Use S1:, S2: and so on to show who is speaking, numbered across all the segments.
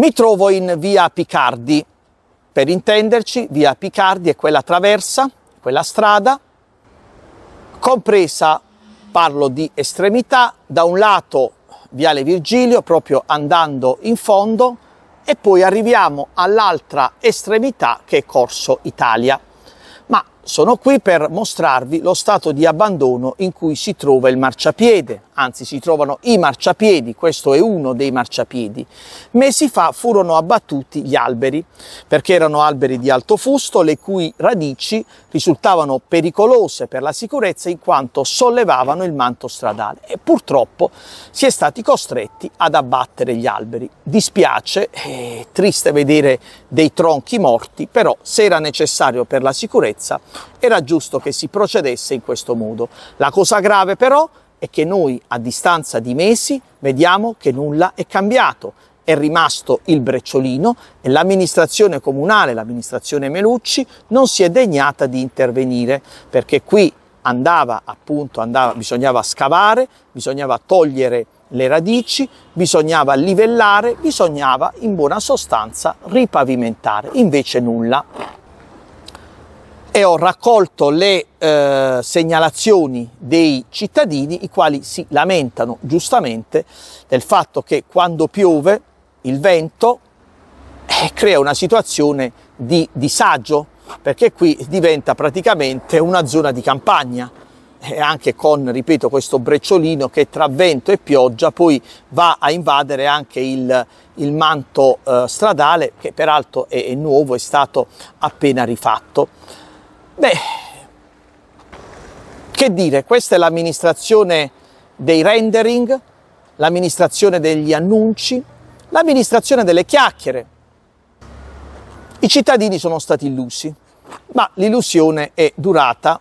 S1: Mi trovo in via Picardi, per intenderci, via Picardi è quella traversa, quella strada, compresa, parlo di estremità, da un lato viale Virgilio, proprio andando in fondo, e poi arriviamo all'altra estremità che è Corso Italia. Ma sono qui per mostrarvi lo stato di abbandono in cui si trova il marciapiede, anzi si trovano i marciapiedi, questo è uno dei marciapiedi. Mesi fa furono abbattuti gli alberi, perché erano alberi di alto fusto, le cui radici risultavano pericolose per la sicurezza in quanto sollevavano il manto stradale e purtroppo si è stati costretti ad abbattere gli alberi. Dispiace, è triste vedere dei tronchi morti, però se era necessario per la sicurezza era giusto che si procedesse in questo modo. La cosa grave però è che noi a distanza di mesi vediamo che nulla è cambiato. È rimasto il brecciolino e l'amministrazione comunale, l'amministrazione Melucci, non si è degnata di intervenire perché qui andava appunto, andava, bisognava scavare, bisognava togliere le radici, bisognava livellare, bisognava in buona sostanza ripavimentare, invece nulla e ho raccolto le eh, segnalazioni dei cittadini i quali si lamentano giustamente del fatto che quando piove il vento eh, crea una situazione di disagio perché qui diventa praticamente una zona di campagna e anche con, ripeto, questo brecciolino che tra vento e pioggia poi va a invadere anche il, il manto eh, stradale che peraltro è, è nuovo, è stato appena rifatto. Beh, che dire, questa è l'amministrazione dei rendering, l'amministrazione degli annunci, l'amministrazione delle chiacchiere. I cittadini sono stati illusi, ma l'illusione è durata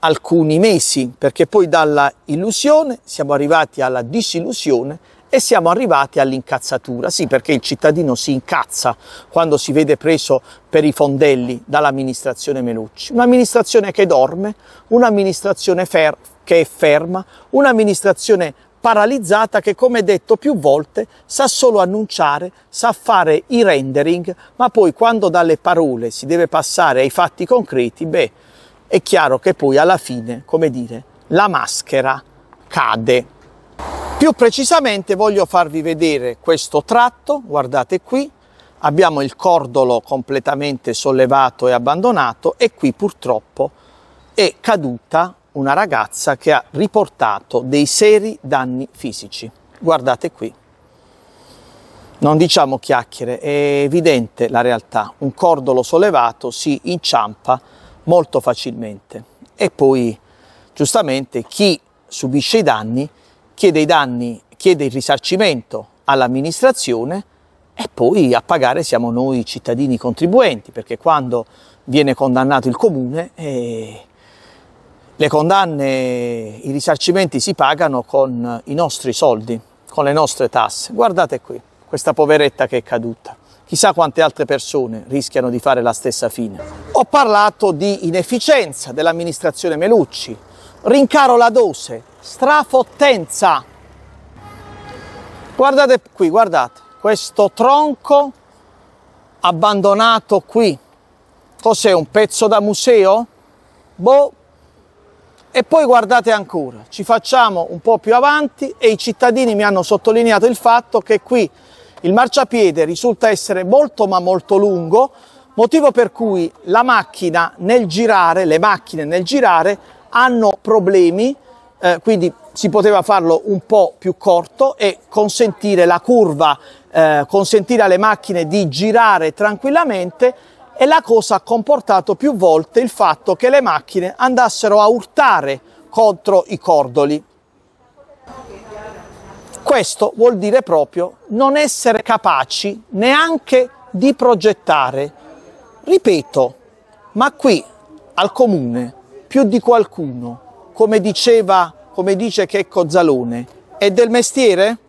S1: alcuni mesi, perché poi dalla illusione siamo arrivati alla disillusione e siamo arrivati all'incazzatura. Sì, perché il cittadino si incazza quando si vede preso per i fondelli dall'amministrazione Melucci. Un'amministrazione che dorme, un'amministrazione che è ferma, un'amministrazione paralizzata che, come detto più volte, sa solo annunciare, sa fare i rendering, ma poi quando dalle parole si deve passare ai fatti concreti, beh, è chiaro che poi alla fine, come dire, la maschera cade. Più precisamente voglio farvi vedere questo tratto, guardate qui, abbiamo il cordolo completamente sollevato e abbandonato e qui purtroppo è caduta una ragazza che ha riportato dei seri danni fisici. Guardate qui. Non diciamo chiacchiere, è evidente la realtà. Un cordolo sollevato si inciampa molto facilmente e poi giustamente chi subisce i danni chiede i danni, chiede il risarcimento all'amministrazione e poi a pagare siamo noi cittadini contribuenti, perché quando viene condannato il comune eh, le condanne, i risarcimenti si pagano con i nostri soldi, con le nostre tasse. Guardate qui, questa poveretta che è caduta. Chissà quante altre persone rischiano di fare la stessa fine. Ho parlato di inefficienza dell'amministrazione Melucci, rincaro la dose, strafottenza. Guardate qui, guardate, questo tronco abbandonato qui. Cos'è un pezzo da museo? Boh. E poi guardate ancora, ci facciamo un po' più avanti e i cittadini mi hanno sottolineato il fatto che qui il marciapiede risulta essere molto ma molto lungo, motivo per cui la macchina nel girare, le macchine nel girare hanno problemi eh, quindi si poteva farlo un po' più corto e consentire la curva, eh, consentire alle macchine di girare tranquillamente e la cosa ha comportato più volte il fatto che le macchine andassero a urtare contro i cordoli. Questo vuol dire proprio non essere capaci neanche di progettare. Ripeto, ma qui al comune più di qualcuno come diceva, come dice Checco Zalone, è del mestiere?